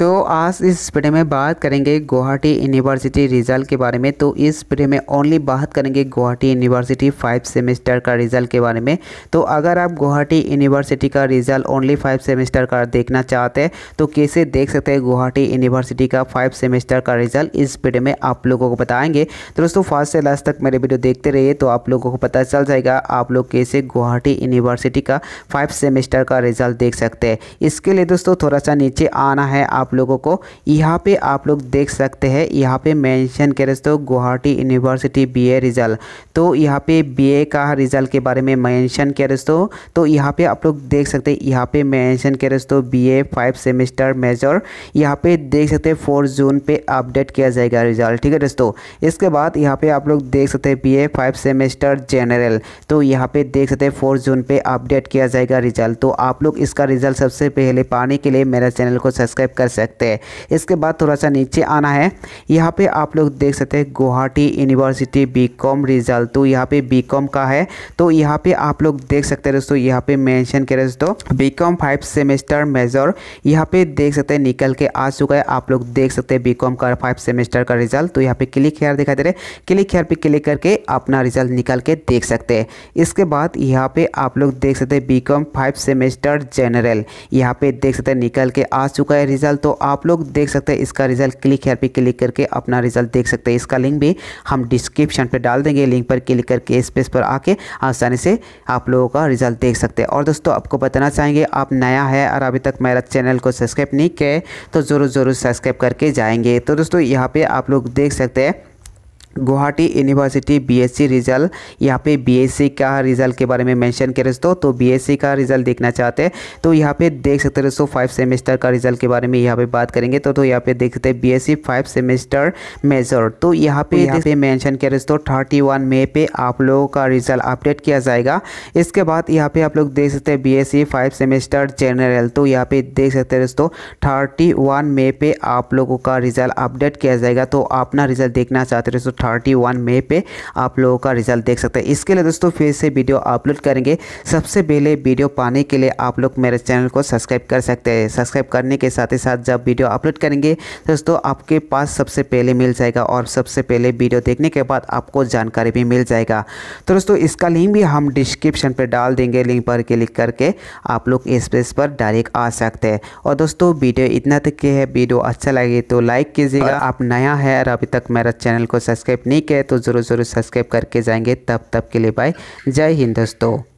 तो आज इस वीडियो में बात करेंगे गुवाहाटी यूनिवर्सिटी रिजल्ट के बारे में तो इस वीडियो में ओनली बात करेंगे गुवाहाटी यूनिवर्सिटी फाइव सेमेस्टर का रिजल्ट के बारे में तो अगर आप गुवाहाटी यूनिवर्सिटी का रिजल्ट ओनली फाइव सेमेस्टर का देखना चाहते हैं तो कैसे देख सकते हैं गुवाहाटी यूनिवर्सिटी का फाइव सेमेस्टर का रिजल्ट इस वीडियो में आप लोगों को बताएंगे तो दोस्तों फर्स्ट से लास्ट तक मेरे वीडियो देखते रहिए तो आप लोगों को पता चल जाएगा आप लोग कैसे गुवाहाटी यूनिवर्सिटी का फाइव सेमेस्टर का रिजल्ट देख सकते हैं इसके लिए दोस्तों थोड़ा सा नीचे आना है आप आप लोगों को यहाँ पे आप लोग देख सकते हैं यहाँ पे मेंशन कर रहे हो तो गुवाहाटी यूनिवर्सिटी बीए रिजल्ट तो यहाँ पे बीए का रिजल्ट के बारे में मेंशन कर रहे तो, तो यहाँ पे आप लोग देख सकते हैं यहाँ पे मेंशन कर रहे बी ए तो फाइव सेमेस्टर मेजर यहाँ पे देख सकते हैं फोर जून पे अपडेट किया जाएगा रिजल्ट ठीक है दोस्तों इसके बाद यहाँ पे आप लोग देख सकते हैं बी फाइव सेमेस्टर जनरल तो यहाँ पे देख सकते हैं फोर जून पे अपडेट किया जाएगा रिजल्ट तो आप लोग इसका रिजल्ट सबसे पहले पाने के लिए मेरा चैनल को सब्सक्राइब कर सकते सकते हैं इसके बाद थोड़ा सा नीचे आना है यहाँ पे आप लोग देख सकते हैं Guwahati university B com result तो यहाँ पे बी कॉम का है तो यहाँ पे आप लोग देख सकते हैं दोस्तों यहाँ पे मेंशन करें दोस्तों B com five semester major यहाँ पे देख सकते हैं निकल के आ चुका है आप लोग देख सकते हैं बी कॉम का फाइव सेमेस्टर का रिजल्ट तो यहाँ पे क्लिक हेयर दिखाई दे रहे क्लिक हेयर पे क्लिक करके अपना रिजल्ट निकल के देख सकते हैं इसके बाद यहाँ पे आप लोग देख सकते हैं B com five semester general यहाँ पे देख सकते हैं निकल के आ चुका है रिजल्ट तो तो आप लोग देख सकते हैं इसका रिजल्ट क्लिक हेयर पे क्लिक करके अपना रिजल्ट देख सकते हैं इसका लिंक भी हम डिस्क्रिप्शन पे डाल देंगे लिंक पर क्लिक करके स्पेस पर आके आसानी से आप लोगों का रिजल्ट देख सकते हैं और दोस्तों आपको बताना चाहेंगे आप नया है और अभी तक मेरा चैनल को सब्सक्राइब नहीं किया तो ज़रूर ज़रूर सब्सक्राइब करके जाएंगे तो दोस्तों यहाँ पर आप लोग देख सकते हैं गुवाहाटी यूनिवर्सिटी बीएससी रिजल्ट यहाँ पे बीएससी का रिजल्ट के बारे में मेंशन करें दोस्तों तो बीएससी का रिजल्ट देखना चाहते हैं तो यहाँ पे देख सकते हैं दोस्तों फाइव सेमेस्टर का रिजल्ट के बारे में यहाँ पे बात करेंगे तो तो यहाँ पे देख सकते हैं बीएससी फाइव सेमेस्टर मेजर तो यहाँ पे यहाँ पे मैंशन किया दोस्तों थर्टी वन मे पे आप लोगों का रिजल्ट अपडेट किया जाएगा इसके बाद यहाँ पे आप लोग देख सकते हैं B S five semester general तो यहाँ पे देख सकते हैं दोस्तों थर्टी वन मे पे आप लोगों का रिजल्ट अपडेट किया जाएगा तो अपना रिजल्ट देखना चाहते दोस्तों थर्टी वन मे पे आप लोगों का रिजल्ट देख सकते हैं इसके लिए दोस्तों फिर से वीडियो अपलोड करेंगे सबसे पहले वीडियो पाने के लिए आप लोग मेरे चैनल को सब्सक्राइब कर सकते हैं सब्सक्राइब करने के साथ ही साथ जब वीडियो अपलोड करेंगे दोस्तों आपके पास सबसे पहले मिल जाएगा और सबसे पहले वीडियो देखने के बाद आपको जानकारी भी मिल जाएगा तो दोस्तों इसका लिंक भी हम डिस्क्रिप्शन पर डाल देंगे लिंक पर क्लिक करके आप लोग इस पेज पर डायरेक्ट आ सकते हैं और दोस्तों वीडियो इतना तक के है वीडियो अच्छा लगे तो लाइक कीजिएगा आप नया है और अभी तक मेरा चैनल को सब्सक्राइब सब्सक्राइब नहीं किया है तो ज़रूर ज़रूर सब्सक्राइब करके जाएंगे तब तब के लिए बाय जय हिंद दोस्तों